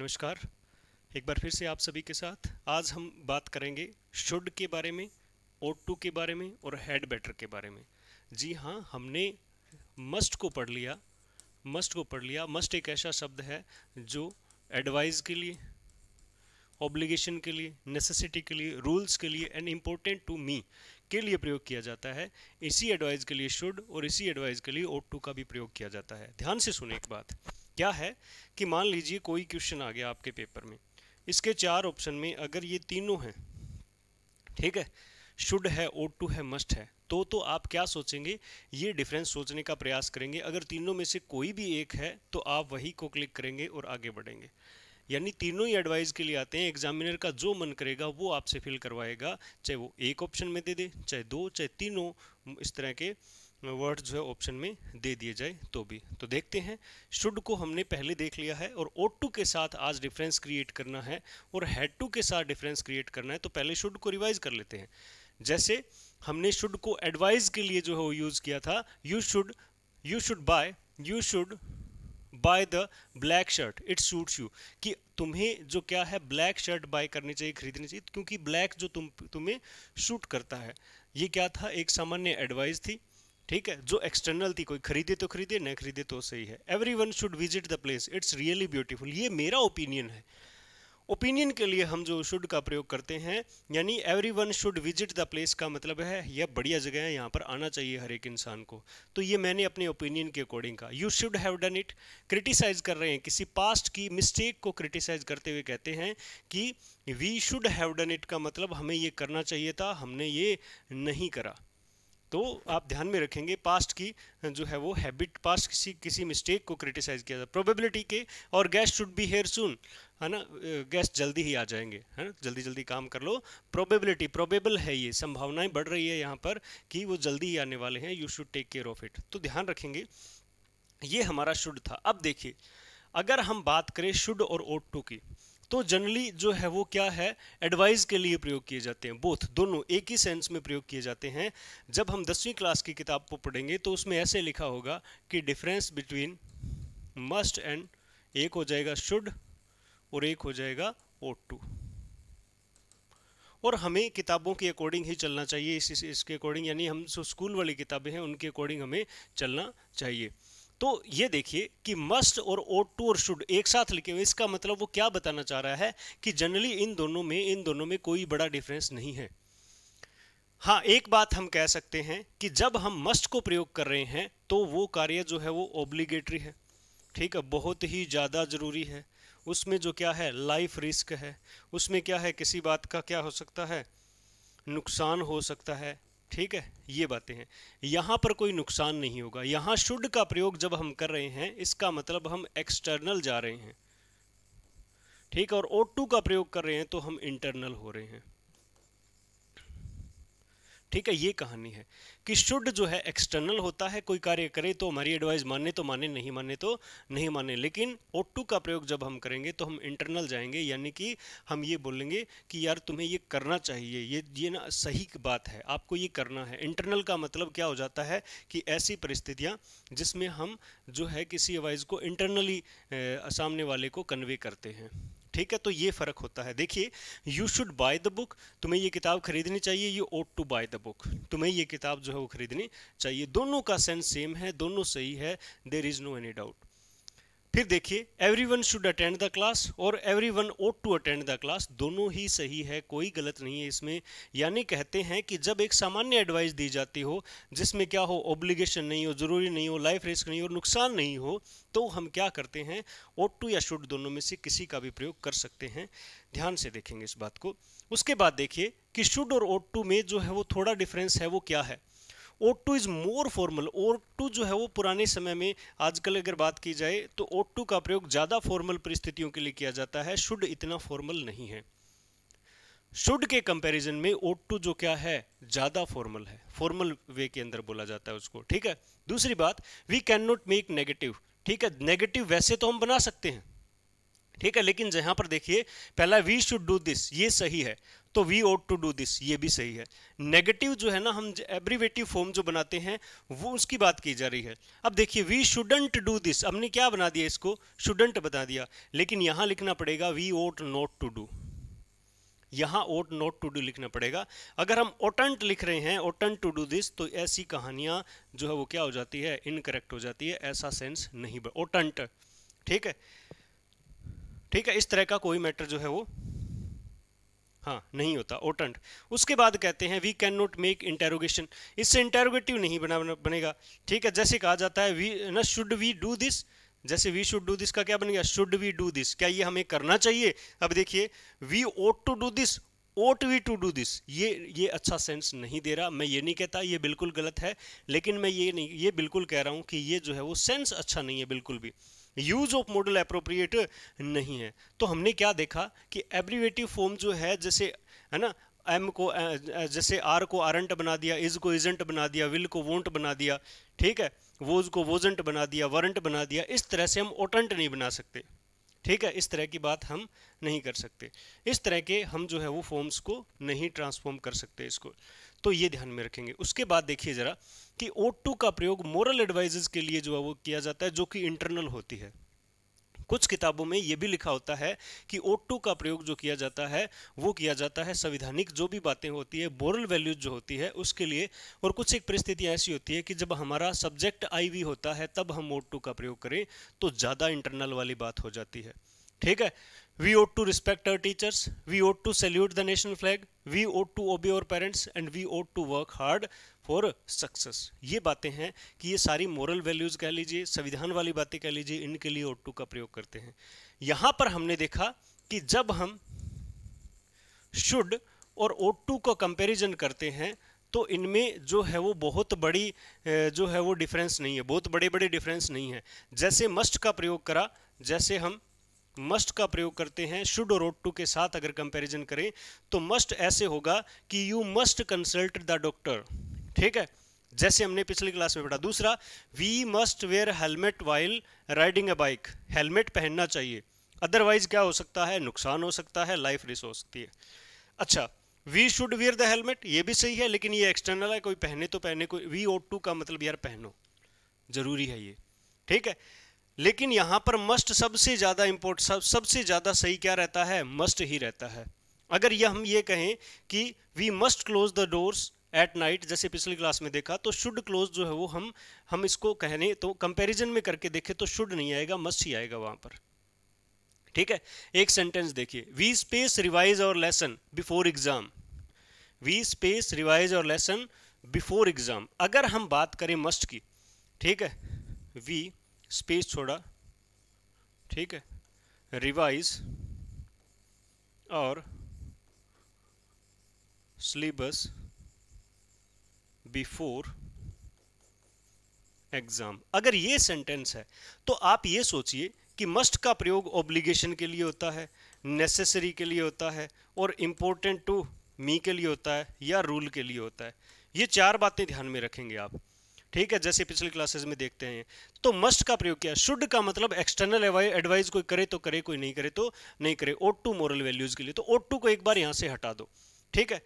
नमस्कार एक बार फिर से आप सभी के साथ आज हम बात करेंगे शुड के बारे में ओट टू के बारे में और हैड बेटर के बारे में जी हाँ हमने मस्ट को पढ़ लिया मस्ट को पढ़ लिया मस्ट एक ऐसा शब्द है जो एडवाइज़ के लिए ऑब्लिगेशन के लिए नेसेसिटी के लिए रूल्स के लिए एंड इम्पोर्टेंट टू मी के लिए प्रयोग किया जाता है इसी एडवाइज़ के लिए शुड और इसी एडवाइज़ के लिए ओट टू का भी प्रयोग किया जाता है ध्यान से सुने एक बात क्या है कि मान लीजिए कोई क्वेश्चन आ गया आपके पेपर में इसके चार ऑप्शन में अगर ये तीनों हैं ठीक है शुड है ओट टू है मस्ट है तो तो आप क्या सोचेंगे ये डिफरेंस सोचने का प्रयास करेंगे अगर तीनों में से कोई भी एक है तो आप वही को क्लिक करेंगे और आगे बढ़ेंगे यानी तीनों ही एडवाइस के लिए आते हैं एग्जामिनर का जो मन करेगा वो आपसे फिल करवाएगा चाहे वो एक ऑप्शन में दे दे चाहे दो चाहे तीनों इस तरह के वर्ड जो है ऑप्शन में दे दिए जाए तो भी तो देखते हैं शुड को हमने पहले देख लिया है और ओट टू के साथ आज डिफरेंस क्रिएट करना है और हैड टू के साथ डिफरेंस क्रिएट करना है तो पहले शुड को रिवाइज कर लेते हैं जैसे हमने शुड को एडवाइज के लिए जो है वो यूज़ किया था you should you should buy you should buy the black shirt it suits you कि तुम्हें जो क्या है ब्लैक शर्ट बाय करनी चाहिए खरीदनी चाहिए क्योंकि ब्लैक जो तुम तुम्हें शूट करता है ये क्या था एक सामान्य एडवाइस थी ठीक है जो एक्सटर्नल थी कोई खरीदे तो खरीदे न खरीदे तो सही है every one should visit the place it's really beautiful ये मेरा ओपिनियन है ओपिनियन के लिए हम जो शुड का प्रयोग करते हैं यानी every one should visit the place का मतलब है यह बढ़िया जगह है यहाँ पर आना चाहिए हर एक इंसान को तो ये मैंने अपने ओपिनियन के अकॉर्डिंग का you should have done it criticize कर रहे हैं किसी पास्ट की मिस्टेक को क्रिटिसाइज करते हुए कहते हैं कि we should have done it का मतलब हमें ये करना चाहिए था हमने ये नहीं करा तो आप ध्यान में रखेंगे पास्ट की जो है वो हैबिट पास्ट किसी किसी मिस्टेक को क्रिटिसाइज किया जाए प्रोबेबिलिटी के और guest should be here soon है ना गैस जल्दी ही आ जाएंगे है ना जल्दी जल्दी काम कर लो प्रोबेबिलिटी प्रोबेबल है ये संभावनाएं बढ़ रही है यहाँ पर कि वो जल्दी ही आने वाले हैं you should take care of it तो ध्यान रखेंगे ये हमारा शुड था अब देखिए अगर हम बात करें शुड और ओट टू की तो जनरली जो है वो क्या है एडवाइज़ के लिए प्रयोग किए जाते हैं बोथ दोनों एक ही सेंस में प्रयोग किए जाते हैं जब हम दसवीं क्लास की किताब को पढ़ेंगे तो उसमें ऐसे लिखा होगा कि डिफरेंस बिटवीन मस्ट एंड एक हो जाएगा शुड और एक हो जाएगा ओट टू और हमें किताबों के अकॉर्डिंग ही चलना चाहिए इस, इस इसके अकॉर्डिंग यानी हम जो स्कूल वाली किताबें हैं उनके अकॉर्डिंग हमें चलना चाहिए तो ये देखिए कि मस्ट और ओट टू और शुड एक साथ लिखे हुए इसका मतलब वो क्या बताना चाह रहा है कि जनरली इन दोनों में इन दोनों में कोई बड़ा डिफरेंस नहीं है हाँ एक बात हम कह सकते हैं कि जब हम मस्ट को प्रयोग कर रहे हैं तो वो कार्य जो है वो ओब्लीगेटरी है ठीक है बहुत ही ज़्यादा ज़रूरी है उसमें जो क्या है लाइफ रिस्क है उसमें क्या है किसी बात का क्या हो सकता है नुकसान हो सकता है ठीक है ये बातें हैं यहाँ पर कोई नुकसान नहीं होगा यहाँ शुड का प्रयोग जब हम कर रहे हैं इसका मतलब हम एक्सटर्नल जा रहे हैं ठीक और ओ टू का प्रयोग कर रहे हैं तो हम इंटरनल हो रहे हैं ठीक है ये कहानी है कि शुड जो है एक्सटर्नल होता है कोई कार्य करे तो हमारी एडवाइस माने तो माने नहीं माने तो नहीं माने लेकिन ओट टू का प्रयोग जब हम करेंगे तो हम इंटरनल जाएंगे यानी कि हम ये बोलेंगे कि यार तुम्हें ये करना चाहिए ये ये ना सही बात है आपको ये करना है इंटरनल का मतलब क्या हो जाता है कि ऐसी परिस्थितियाँ जिसमें हम जो है किसी एडवाइज़ को इंटरनली सामने वाले को कन्वे करते हैं ठीक है तो ये फ़र्क होता है देखिए you should buy the book तुम्हें ये किताब खरीदनी चाहिए you ought to buy the book तुम्हें ये किताब जो है वो खरीदनी चाहिए दोनों का सेंस सेम है दोनों सही है there is no any doubt फिर देखिए every one should attend the class और every one ought to attend the class दोनों ही सही है कोई गलत नहीं है इसमें यानी कहते हैं कि जब एक सामान्य एडवाइस दी जाती हो जिसमें क्या हो ओब्लिगेशन नहीं हो ज़रूरी नहीं हो लाइफ रिस्क नहीं हो नुकसान नहीं हो तो हम क्या करते हैं ओट टू या शुड दोनों में से किसी का भी प्रयोग कर सकते हैं ध्यान से देखेंगे इस बात को उसके बाद देखिए कि शुड और ओट टू में जो है वो थोड़ा डिफरेंस है वो क्या है ought to is more formal ought to जो है वो पुराने समय में आजकल अगर बात की जाए तो ओ टू का प्रयोग ज़्यादा फॉर्मल परिस्थितियों के लिए किया जाता है शुड इतना फॉर्मल नहीं है शुड के कंपैरिजन में ओ टू जो क्या है ज़्यादा फॉर्मल है फॉर्मल वे के अंदर बोला जाता है उसको ठीक है दूसरी बात we can not make negative ठीक है नेगेटिव वैसे तो हम बना सकते हैं ठीक है लेकिन जहाँ पर देखिए पहला वी शुड डू दिस ये सही है तो we ought to do this ये भी सही है नेगेटिव जो है ना हम एब्रीवेटिव फॉर्म जो बनाते हैं वो उसकी बात की जा रही है अब देखिए वी शुडंट डू दिस हमने क्या बना दिया इसको शुडंट बता दिया लेकिन यहाँ लिखना पड़ेगा we ought not to do यहाँ ओट नोट टू डू लिखना पड़ेगा अगर हम ओटंट लिख रहे हैं ओटंट टू डू दिस तो ऐसी कहानियाँ जो है वो क्या हो जाती है इनकरेक्ट हो जाती है ऐसा सेंस नहीं ओटंट ठीक है ठीक है इस तरह का कोई मैटर जो है वो हाँ नहीं होता ओटंट उसके बाद कहते हैं we can not make interrogation इससे इंटेरोगेटिव नहीं बना बनेगा ठीक है जैसे कहा जाता है वी ना शुड वी डू दिस जैसे वी शुड डू दिस का क्या बन गया शुड वी डू दिस क्या ये हमें करना चाहिए अब देखिए we ought to do this ought we to do this ये ये अच्छा सेंस नहीं दे रहा मैं ये नहीं कहता ये बिल्कुल गलत है लेकिन मैं ये नहीं ये बिल्कुल कह रहा हूँ कि ये जो है वो सेंस अच्छा नहीं है बिल्कुल भी यूज ऑफ मॉडल अप्रोप्रिएट नहीं है तो हमने क्या देखा कि एब्रीवेटिव फॉर्म जो है जैसे है ना एम को जैसे आर को आरंट बना दिया इज को इजेंट बना दिया विल को वोंट बना दिया ठीक है वोज को वोजेंट बना दिया वरंट बना दिया इस तरह से हम ओटंट नहीं बना सकते ठीक है इस तरह की बात हम नहीं कर सकते इस तरह के हम जो है वो फॉर्म्स को नहीं ट्रांसफॉर्म कर सकते इसको तो ये ध्यान में रखेंगे उसके बाद देखिए ज़रा कि ओट टू का प्रयोग मोरल एडवाइज के लिए जो है वो किया जाता है जो कि इंटरनल होती है कुछ किताबों में ये भी लिखा होता है कि ओट टू का प्रयोग जो किया जाता है वो किया जाता है संविधानिक जो भी बातें होती है बोरल वैल्यूज जो होती है उसके लिए और कुछ एक परिस्थितियाँ ऐसी होती है कि जब हमारा सब्जेक्ट आईवी होता है तब हम ओट टू का प्रयोग करें तो ज़्यादा इंटरनल वाली बात हो जाती है ठीक है we ought to respect our teachers we ought to salute the national flag we ought to obey our parents and we ought to work hard for success ये बातें हैं कि ये सारी मॉरल वैल्यूज कह लीजिए संविधान वाली बातें कह लीजिए इनके लिए ओट टू का प्रयोग करते हैं यहां पर हमने देखा कि जब हम शुड और ओट टू का कंपेरिजन करते हैं तो इनमें जो है वो बहुत बड़ी जो है वो डिफरेंस नहीं है बहुत बड़े बड़े डिफरेंस नहीं है जैसे मस्ट का प्रयोग करा जैसे हम मस्ट का प्रयोग करते हैं शुड और ओट टू के साथ अगर कंपैरिजन करें तो मस्ट ऐसे होगा कि you must consult the doctor ठीक है जैसे हमने पिछली क्लास में पढ़ा दूसरा we must wear helmet while riding a bike helmet पहनना चाहिए अदरवाइज क्या हो सकता है नुकसान हो सकता है लाइफ रिस्क हो सकती है अच्छा we should wear the helmet ये भी सही है लेकिन ये एक्सटर्नल है कोई पहने तो पहने कोई वी ओट टू का मतलब यार पहनो जरूरी है ये ठीक है लेकिन यहाँ पर मस्ट सबसे ज़्यादा इम्पोर्ट सब सबसे ज़्यादा सही क्या रहता है मस्ट ही रहता है अगर यह हम ये कहें कि we must close the doors at night जैसे पिछली क्लास में देखा तो शुड क्लोज जो है वो हम हम इसको कहने तो कंपैरिजन में करके देखें तो शुड नहीं आएगा मस्ट ही आएगा वहाँ पर ठीक है एक सेंटेंस देखिए we space revise our lesson before exam we space revise our lesson before exam अगर हम बात करें मस्ट की ठीक है वी स्पेस छोड़ा ठीक है रिवाइज और सिलेबस बिफोर एग्जाम अगर ये सेंटेंस है तो आप ये सोचिए कि मस्ट का प्रयोग ऑब्लिगेशन के लिए होता है नेसेसरी के लिए होता है और इम्पोर्टेंट टू मी के लिए होता है या रूल के लिए होता है ये चार बातें ध्यान में रखेंगे आप ठीक है जैसे पिछले क्लासेस में देखते हैं तो मस्ट का प्रयोग किया शुड का मतलब एक्सटर्नल एडवाइस कोई करे तो करे कोई नहीं करे तो नहीं करे ओट टू मॉरल वैल्यूज के लिए तो ओट टू को एक बार यहाँ से हटा दो ठीक है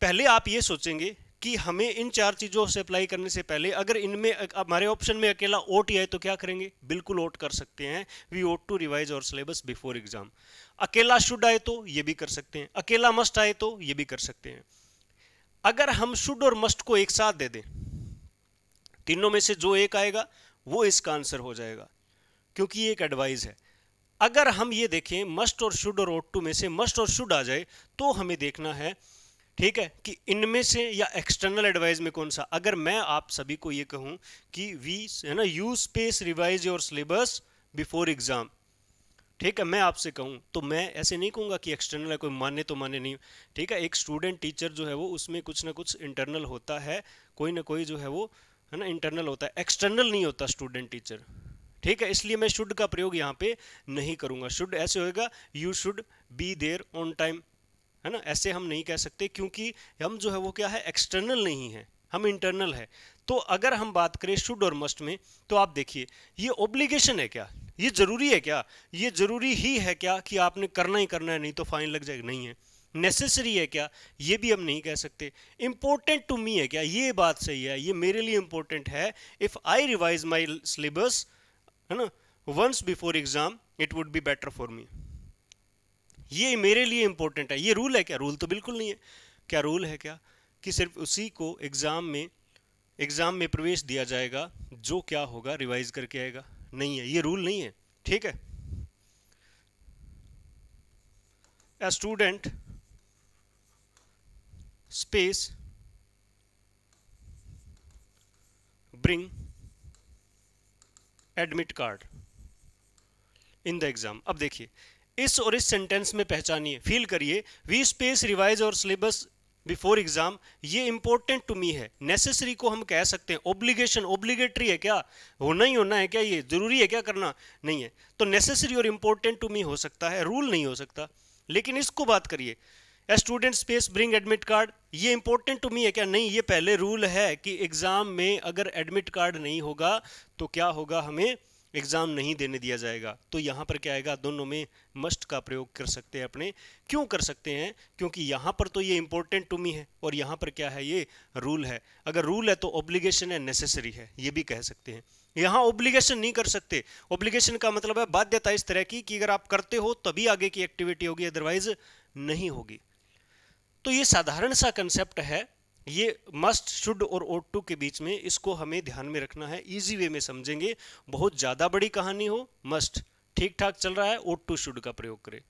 पहले आप ये सोचेंगे कि हमें इन चार चीज़ों से अप्लाई करने से पहले अगर इनमें हमारे ऑप्शन में अकेला ओट ही आए तो क्या करेंगे बिल्कुल ओट कर सकते हैं वी ओट टू रिवाइज और सिलेबस बिफोर एग्जाम अकेला शुड आए तो ये भी कर सकते हैं अकेला मस्ट आए तो ये भी कर सकते हैं अगर हम शुड और मस्ट को एक साथ दे दें तीनों में से जो एक आएगा वो इसका आंसर हो जाएगा क्योंकि एक एडवाइज है अगर हम ये देखें मस्ट और शुड और ओट टू में से मस्ट और शुड आ जाए तो हमें देखना है ठीक है कि इनमें से या एक्सटर्नल एडवाइज में कौन सा अगर मैं आप सभी को ये कहूं कि वी है ना you space revise your syllabus before exam ठीक है मैं आपसे कहूं तो मैं ऐसे नहीं कहूंगा कि एक्सटर्नल है कोई माने तो माने नहीं ठीक है एक स्टूडेंट टीचर जो है वो उसमें कुछ ना कुछ इंटरनल होता है कोई ना कोई जो है वो है ना इंटरनल होता है एक्सटर्नल नहीं होता स्टूडेंट टीचर ठीक है इसलिए मैं शुड का प्रयोग यहाँ पे नहीं करूँगा शुड ऐसे होएगा you should be there on time है ना ऐसे हम नहीं कह सकते क्योंकि हम जो है वो क्या है एक्सटर्नल नहीं है हम इंटरनल है तो अगर हम बात करें शुड और मस्ट में तो आप देखिए ये ओब्लिगेशन है क्या ये ज़रूरी है क्या ये ज़रूरी ही है क्या कि आपने करना ही करना है नहीं तो फाइन लग जाएगा नहीं है नेसेसरी है क्या ये भी हम नहीं कह सकते इंपॉर्टेंट टू मी है क्या ये बात सही है ये मेरे लिए इंपॉर्टेंट है if I revise my syllabus है ना once before exam it would be better for me ये मेरे लिए इंपॉर्टेंट है ये रूल है क्या रूल तो बिल्कुल नहीं है क्या रूल है क्या कि सिर्फ उसी को एग्ज़ाम में एग्ज़ाम में प्रवेश दिया जाएगा जो क्या होगा रिवाइज करके आएगा नहीं है ये रूल नहीं है ठीक है a student space bring admit card in the exam अब देखिए इस और इस सेंटेंस में पहचानिए फील करिए वी स्पेस रिवाइज और सिलेबस बिफोर एग्जाम ये इंपॉर्टेंट टू मी है नेसेसरी को हम कह सकते हैं ओब्लिगेशन ओब्लिगेटरी है क्या होना ही होना है क्या ये जरूरी है क्या करना नहीं है तो नेसेसरी और इंपॉर्टेंट टू मी हो सकता है रूल नहीं हो सकता लेकिन इसको बात करिए student space bring admit card ये इंपॉर्टेंट टू मी है क्या नहीं ये पहले रूल है कि एग्जाम में अगर एडमिट कार्ड नहीं होगा तो क्या होगा हमें एग्जाम नहीं देने दिया जाएगा तो यहाँ पर क्या आएगा दोनों में मस्ट का प्रयोग कर सकते हैं अपने क्यों कर सकते हैं क्योंकि यहाँ पर तो ये इंपॉर्टेंट टू मी है और यहाँ पर क्या है ये रूल है अगर रूल है तो ऑब्लिगेशन है नेसेसरी है ये भी कह सकते हैं यहाँ ऑब्लिगेशन नहीं कर सकते ऑब्लिगेशन का मतलब है बाध्यता इस तरह की कि अगर आप करते हो तभी आगे की एक्टिविटी होगी अदरवाइज नहीं होगी तो ये साधारण सा कंसेप्ट है ये मस्ट शुड और ओट टू के बीच में इसको हमें ध्यान में रखना है इजी वे में समझेंगे बहुत ज़्यादा बड़ी कहानी हो मस्ट ठीक ठाक चल रहा है ओट टू शुड का प्रयोग करें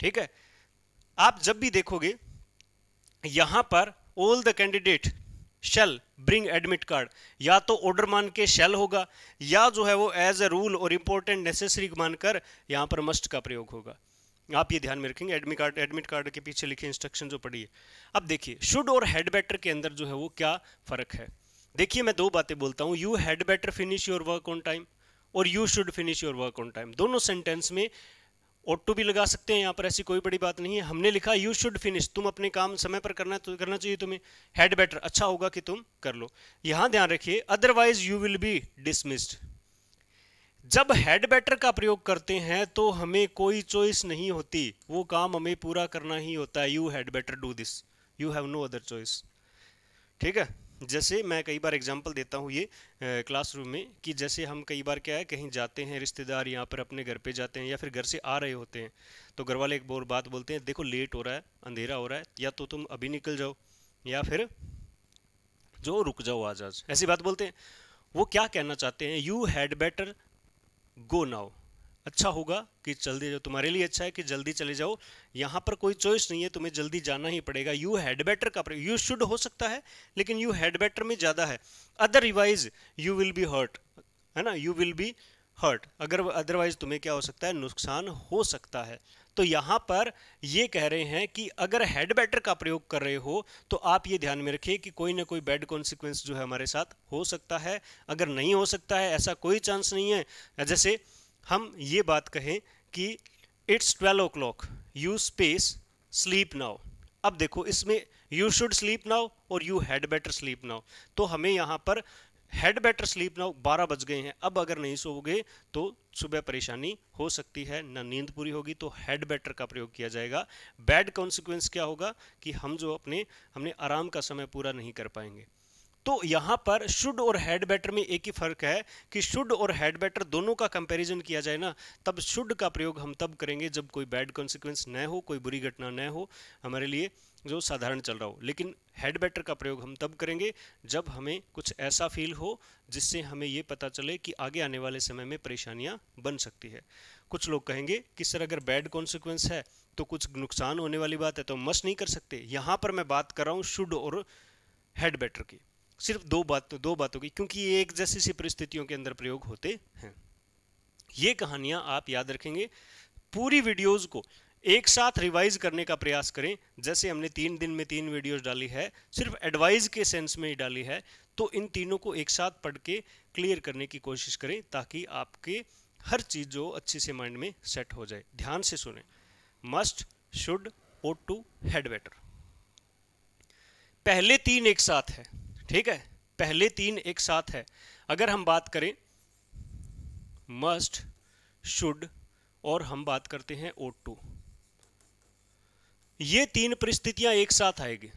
ठीक है आप जब भी देखोगे यहां पर all the candidate shall bring admit card या तो ऑर्डर मान के शेल होगा या जो है वो एज ए रूल और इंपॉर्टेंट नेसेसरी मानकर यहां पर मस्ट का प्रयोग होगा आप ये ध्यान में रखेंगे एडमिट कार्ड एडमिट कार्ड के पीछे लिखे इंस्ट्रक्शन जो पड़ी है अब देखिए शुड और हेड बेटर के अंदर जो है वो क्या फ़र्क है देखिए मैं दो बातें बोलता हूँ you had better finish your work on time और you should finish your work on time दोनों सेंटेंस में ऑटो टू भी लगा सकते हैं यहाँ पर ऐसी कोई बड़ी बात नहीं है हमने लिखा यू शुड फिनिश तुम अपने काम समय पर करना तो करना चाहिए तुम्हें हेड बेटर अच्छा होगा कि तुम कर लो यहाँ ध्यान रखिए otherwise you will be dismissed जब हेड बैटर का प्रयोग करते हैं तो हमें कोई चॉइस नहीं होती वो काम हमें पूरा करना ही होता है you had better do this you have no other choice ठीक है जैसे मैं कई बार एग्जांपल देता हूँ ये क्लासरूम में कि जैसे हम कई बार क्या है कहीं जाते हैं रिश्तेदार यहाँ पर अपने घर पे जाते हैं या फिर घर से आ रहे होते हैं तो घर वाले एक बोर बात बोलते हैं देखो लेट हो रहा है अंधेरा हो रहा है या तो तुम अभी निकल जाओ या फिर जो रुक जाओ आज आज ऐसी बात बोलते हैं वो क्या कहना चाहते हैं you had better go now अच्छा होगा कि जल्दी जाओ तुम्हारे लिए अच्छा है कि जल्दी चले जाओ यहाँ पर कोई चॉइस नहीं है तुम्हें जल्दी जाना ही पड़ेगा यू हैड बेटर का यू शुड हो सकता है लेकिन यू हैड बेटर में ज़्यादा है otherwise you will be hurt है ना यू विल बी हर्ट अगर अदरवाइज तुम्हें क्या हो सकता है नुकसान हो सकता है तो यहाँ पर ये कह रहे हैं कि अगर हेड बैटर का प्रयोग कर रहे हो तो आप ये ध्यान में रखिए कि कोई ना कोई बैड कॉन्सिक्वेंस जो है हमारे साथ हो सकता है अगर नहीं हो सकता है ऐसा कोई चांस नहीं है जैसे हम ये बात कहें कि it's twelve o'clock you space sleep now अब देखो इसमें यू शुड स्लीप नाउ और you had better sleep now तो हमें यहाँ पर हैड बेटर स्लीप नाउ बारह बज गए हैं अब अगर नहीं सोओगे तो सुबह परेशानी हो सकती है ना नींद पूरी होगी तो हेड बेटर का प्रयोग किया जाएगा बैड कॉन्सिक्वेंस क्या होगा कि हम जो अपने हमने आराम का समय पूरा नहीं कर पाएंगे तो यहाँ पर शुड और हेड बेटर में एक ही फर्क है कि शुड और हेड बेटर दोनों का कंपैरिजन किया जाए ना तब शुड का प्रयोग हम तब करेंगे जब कोई बैड कॉन्सिक्वेंस न हो कोई बुरी घटना न हो हमारे लिए जो साधारण चल रहा हो लेकिन हेड बैटर का प्रयोग हम तब करेंगे जब हमें कुछ ऐसा फील हो जिससे हमें ये पता चले कि आगे आने वाले समय में परेशानियाँ बन सकती है कुछ लोग कहेंगे कि सर अगर बैड कॉन्सिक्वेंस है तो कुछ नुकसान होने वाली बात है तो मस्ट नहीं कर सकते यहाँ पर मैं बात कर रहा हूँ शुड और हेड बैटर की सिर्फ दो बात दो बातों की क्योंकि ये एक जैसी सी परिस्थितियों के अंदर प्रयोग होते हैं ये कहानियाँ आप याद रखेंगे पूरी वीडियोज़ को एक साथ रिवाइज करने का प्रयास करें जैसे हमने तीन दिन में तीन वीडियोस डाली है सिर्फ एडवाइज के सेंस में ही डाली है तो इन तीनों को एक साथ पढ़ के क्लियर करने की कोशिश करें ताकि आपके हर चीज़ जो अच्छे से माइंड में सेट हो जाए ध्यान से सुने must should ought to had better पहले तीन एक साथ है ठीक है पहले तीन एक साथ है अगर हम बात करें मस्ट शुड और हम बात करते हैं ओट टू ये तीन परिस्थितियां एक साथ आएगी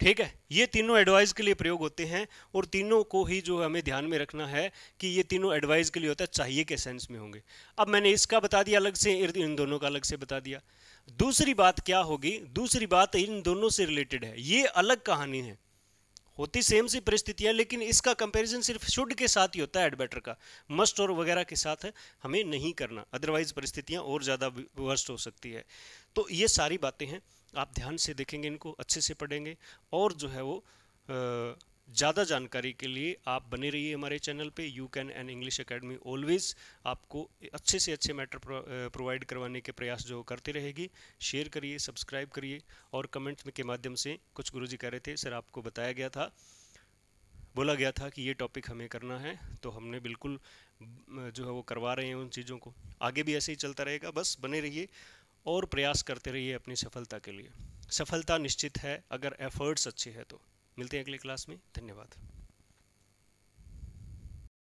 ठीक है ये तीनों एडवाइस के लिए प्रयोग होते हैं और तीनों को ही जो हमें ध्यान में रखना है कि ये तीनों एडवाइस के लिए होता है चाहिए के सेंस में होंगे अब मैंने इसका बता दिया अलग से इन दोनों का अलग से बता दिया दूसरी बात क्या होगी दूसरी बात इन दोनों से रिलेटेड है ये अलग कहानी है होती सेम सी परिस्थितियां लेकिन इसका कंपैरिजन सिर्फ शुड के साथ ही होता है एडबेटर का मस्ट और वगैरह के साथ हमें नहीं करना अदरवाइज परिस्थितियां और ज़्यादा वर्स्ट हो सकती है तो ये सारी बातें हैं आप ध्यान से देखेंगे इनको अच्छे से पढ़ेंगे और जो है वो ज़्यादा जानकारी के लिए आप बने रहिए हमारे चैनल पे you can an English academy always आपको अच्छे से अच्छे मैटर प्रोवाइड करवाने के प्रयास जो करती रहेगी शेयर करिए सब्सक्राइब करिए और कमेंट्स के माध्यम से कुछ गुरु कह रहे थे सर आपको बताया गया था बोला गया था कि ये टॉपिक हमें करना है तो हमने बिल्कुल जो है वो करवा रहे हैं उन चीज़ों को आगे भी ऐसे ही चलता रहेगा बस बने रहिए और प्रयास करते रहिए अपनी सफलता के लिए सफलता निश्चित है अगर एफर्ट्स अच्छी है तो मिलते हैं अगली क्लास में धन्यवाद